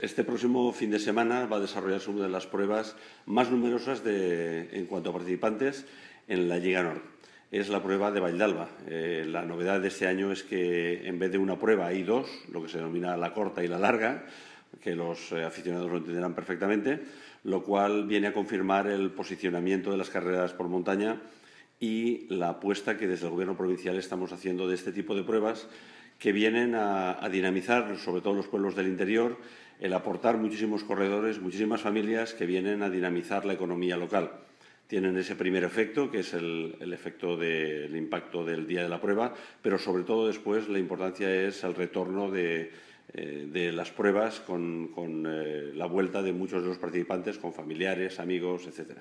Este próximo fin de semana va a desarrollarse una de las pruebas más numerosas de, en cuanto a participantes en la Liga Nord. Es la prueba de Valdalba. Eh, la novedad de este año es que en vez de una prueba hay dos, lo que se denomina la corta y la larga, que los eh, aficionados lo entenderán perfectamente, lo cual viene a confirmar el posicionamiento de las carreras por montaña y la apuesta que desde el Gobierno provincial estamos haciendo de este tipo de pruebas que vienen a, dinamizar, sobre todo los pueblos del interior, el aportar muchísimos corredores, muchísimas familias que vienen a dinamizar la economía local. Tienen ese primer efecto, que es el, efecto del impacto del día de la prueba, pero sobre todo después la importancia es el retorno de, eh, las pruebas con, eh, la vuelta de muchos de los participantes, con familiares, amigos, etcétera.